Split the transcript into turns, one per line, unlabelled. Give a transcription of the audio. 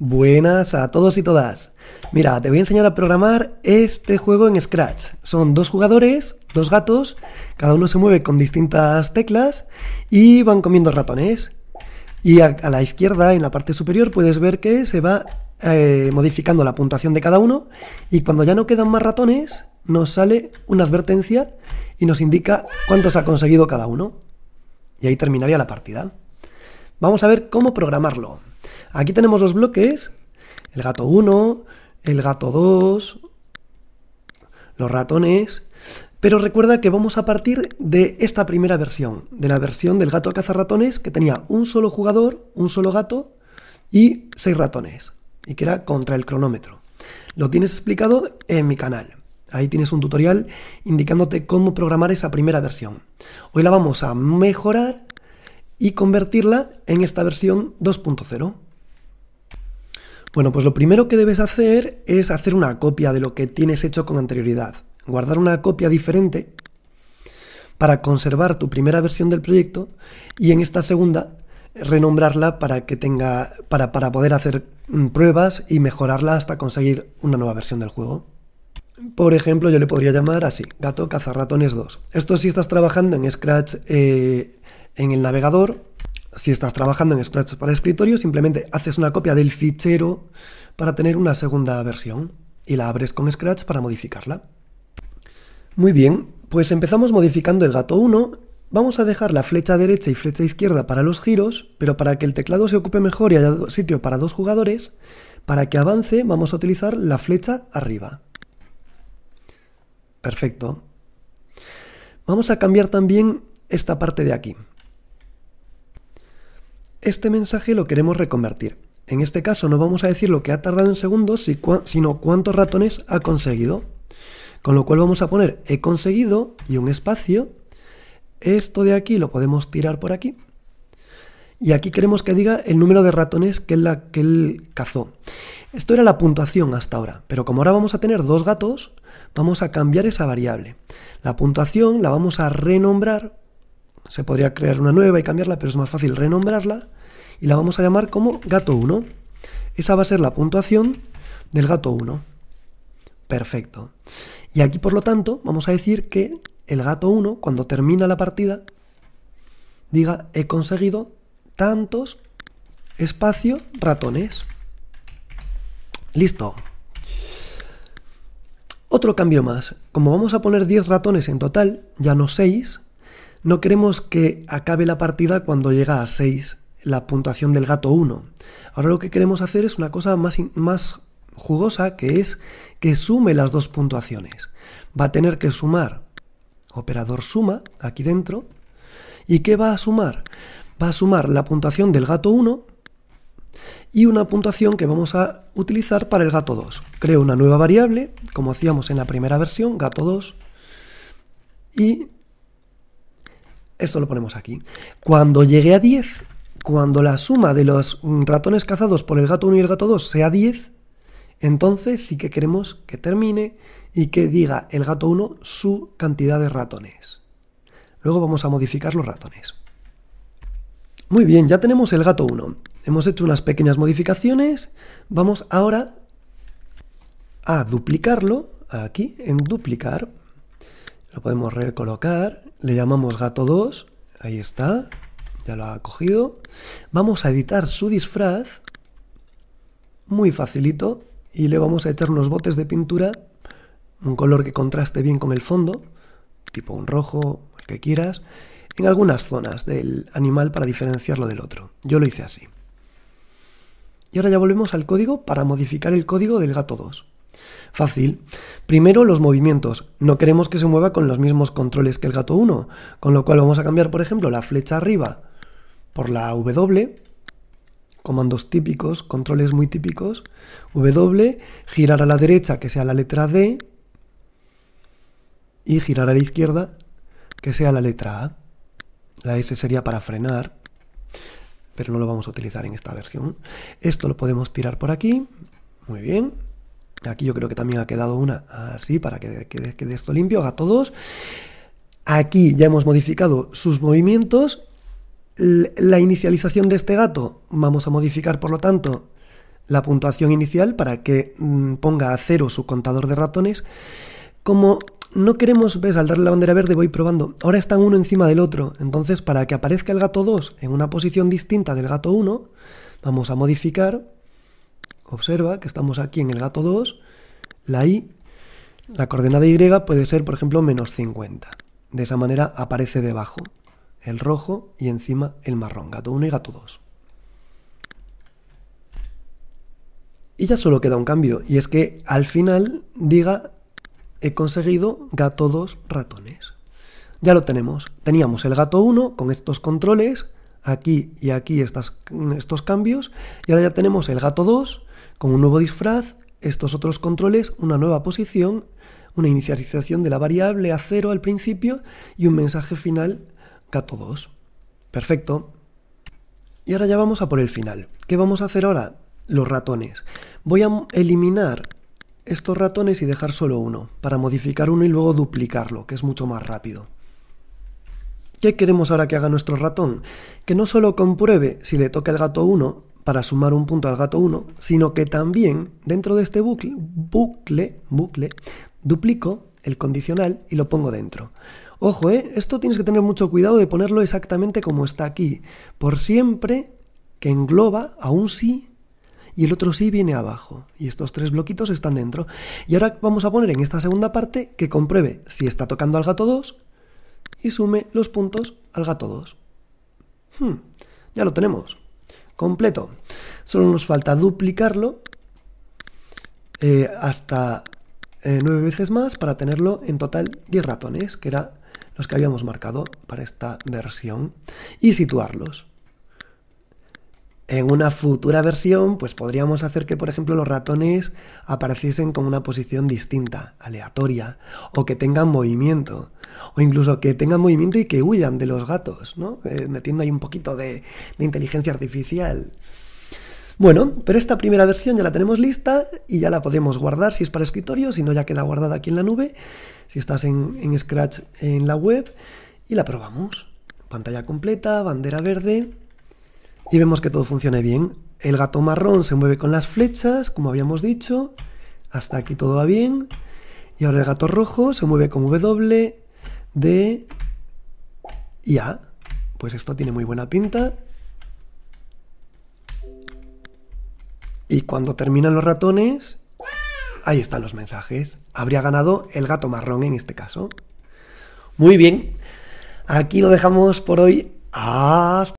Buenas a todos y todas. Mira, te voy a enseñar a programar este juego en Scratch. Son dos jugadores, dos gatos, cada uno se mueve con distintas teclas y van comiendo ratones. Y a, la izquierda, en la parte superior, puedes ver que se va eh, modificando la puntuación de cada uno y cuando ya no quedan más ratones, nos sale una advertencia y nos indica cuántos ha conseguido cada uno. Y ahí terminaría la partida. Vamos a ver cómo programarlo. Aquí tenemos los bloques, el gato 1, el gato 2, los ratones, pero recuerda que vamos a partir de esta primera versión, de la versión del gato cazarratones que tenía un solo jugador, un solo gato y seis ratones, y que era contra el cronómetro. Lo tienes explicado en mi canal. Ahí tienes un tutorial indicándote cómo programar esa primera versión. Hoy la vamos a mejorar y convertirla en esta versión 2.0. Bueno, pues lo primero que debes hacer es hacer una copia de lo que tienes hecho con anterioridad. Guardar una copia diferente para conservar tu primera versión del proyecto y en esta segunda renombrarla para que tenga para, para poder hacer mm, pruebas y mejorarla hasta conseguir una nueva versión del juego. Por ejemplo, yo le podría llamar así, gato cazarratones 2. Esto si estás trabajando en Scratch eh, en el navegador si estás trabajando en Scratch para escritorio, simplemente haces una copia del fichero para tener una segunda versión y la abres con Scratch para modificarla. Muy bien, pues empezamos modificando el gato 1. Vamos a dejar la flecha derecha y flecha izquierda para los giros, pero para que el teclado se ocupe mejor y haya sitio para dos jugadores, para que avance vamos a utilizar la flecha arriba. Perfecto. Vamos a cambiar también esta parte de aquí. Este mensaje lo queremos reconvertir. En este caso no vamos a decir lo que ha tardado en segundos, sino cuántos ratones ha conseguido. Con lo cual vamos a poner he conseguido y un espacio. Esto de aquí lo podemos tirar por aquí. Y aquí queremos que diga el número de ratones que, él cazó. Esto era la puntuación hasta ahora, pero como ahora vamos a tener dos gatos, vamos a cambiar esa variable. La puntuación la vamos a renombrar se podría crear una nueva y cambiarla, pero es más fácil renombrarla y la vamos a llamar como gato 1. Esa va a ser la puntuación del gato 1. Perfecto. Y aquí, por lo tanto, vamos a decir que el gato 1, cuando termina la partida, diga he conseguido tantos espacio ratones. Listo. Otro cambio más. Como vamos a poner 10 ratones en total, ya no 6, no queremos que acabe la partida cuando llega a 6 la puntuación del gato 1. Ahora lo que queremos hacer es una cosa más, más jugosa, que es que sume las dos puntuaciones. Va a tener que sumar operador suma aquí dentro. ¿Y qué va a sumar? Va a sumar la puntuación del gato 1 y una puntuación que vamos a utilizar para el gato 2. Creo una nueva variable, como hacíamos en la primera versión, gato 2, y esto lo ponemos aquí. Cuando llegue a 10, cuando la suma de los mm, ratones cazados por el gato 1 y el gato 2 sea 10, entonces sí que queremos que termine y que diga el gato 1 su cantidad de ratones. Luego vamos a modificar los ratones. Muy bien, ya tenemos el gato 1. Hemos hecho unas pequeñas modificaciones. Vamos ahora a duplicarlo, aquí, en duplicar, lo podemos recolocar, le llamamos gato 2, ahí está, ya lo ha cogido. Vamos a editar su disfraz, muy facilito, y le vamos a echar unos botes de pintura, un color que contraste bien con el fondo, tipo un rojo, el que quieras, en algunas zonas del animal para diferenciarlo del otro. Yo lo hice así. Y ahora ya volvemos al código para modificar el código del gato 2. Fácil. Primero, los movimientos. No queremos que se mueva con los mismos controles que el gato 1, con lo cual vamos a cambiar, por ejemplo, la flecha arriba por la W, comandos típicos, controles muy típicos, W, girar a la derecha, que sea la letra D, y girar a la izquierda, que sea la letra A. La S sería para frenar, pero no lo vamos a utilizar en esta versión. Esto lo podemos tirar por aquí, muy bien. Aquí yo creo que también ha quedado una así para que quede esto limpio a todos. Aquí ya hemos modificado sus movimientos. La inicialización de este gato vamos a modificar, por lo tanto, la puntuación inicial para que mm, ponga a cero su contador de ratones. Como no queremos, ves, al darle la bandera verde voy probando. Ahora están uno encima del otro. Entonces, para que aparezca el gato 2 en una posición distinta del gato 1, vamos a modificar Observa que estamos aquí en el gato 2, la i, la coordenada y puede ser, por ejemplo, menos 50. De esa manera aparece debajo el rojo y encima el marrón, gato 1 y gato 2. Y ya solo queda un cambio, y es que al final diga he conseguido gato 2 ratones. Ya lo tenemos. Teníamos el gato 1 con estos controles, aquí y aquí estos cambios, y ahora ya tenemos el gato 2 con un nuevo disfraz, estos otros controles, una nueva posición, una inicialización de la variable a cero al principio y un mensaje final gato 2. Perfecto. Y ahora ya vamos a por el final. ¿Qué vamos a hacer ahora? Los ratones. Voy a eliminar estos ratones y dejar solo uno, para modificar uno y luego duplicarlo, que es mucho más rápido. ¿Qué queremos ahora que haga nuestro ratón? Que no solo compruebe si le toca el gato 1, para sumar un punto al gato 1, sino que también dentro de este bucle, bucle, bucle, duplico el condicional y lo pongo dentro. Ojo, ¿eh? esto tienes que tener mucho cuidado de ponerlo exactamente como está aquí. Por siempre que engloba a un sí y el otro sí viene abajo. Y estos tres bloquitos están dentro. Y ahora vamos a poner en esta segunda parte que compruebe si está tocando al gato 2 y sume los puntos al gato 2. Hmm, ya lo tenemos completo. Solo nos falta duplicarlo eh, hasta eh, nueve veces más para tenerlo en total 10 ratones, que eran los que habíamos marcado para esta versión, y situarlos. En una futura versión, pues podríamos hacer que, por ejemplo, los ratones apareciesen con una posición distinta, aleatoria, o que tengan movimiento o incluso que tengan movimiento y que huyan de los gatos, eh, metiendo ahí un poquito de, inteligencia artificial. Bueno, pero esta primera versión ya la tenemos lista y ya la podemos guardar si es para escritorio, si no ya queda guardada aquí en la nube, si estás en, en Scratch en la web y la probamos. Pantalla completa, bandera verde y vemos que todo funciona bien. El gato marrón se mueve con las flechas, como habíamos dicho, hasta aquí todo va bien. Y ahora el gato rojo se mueve con W, de ya, Pues esto tiene muy buena pinta. Y cuando terminan los ratones, ahí están los mensajes. Habría ganado el gato marrón en este caso. Muy bien, aquí lo dejamos por hoy. Hasta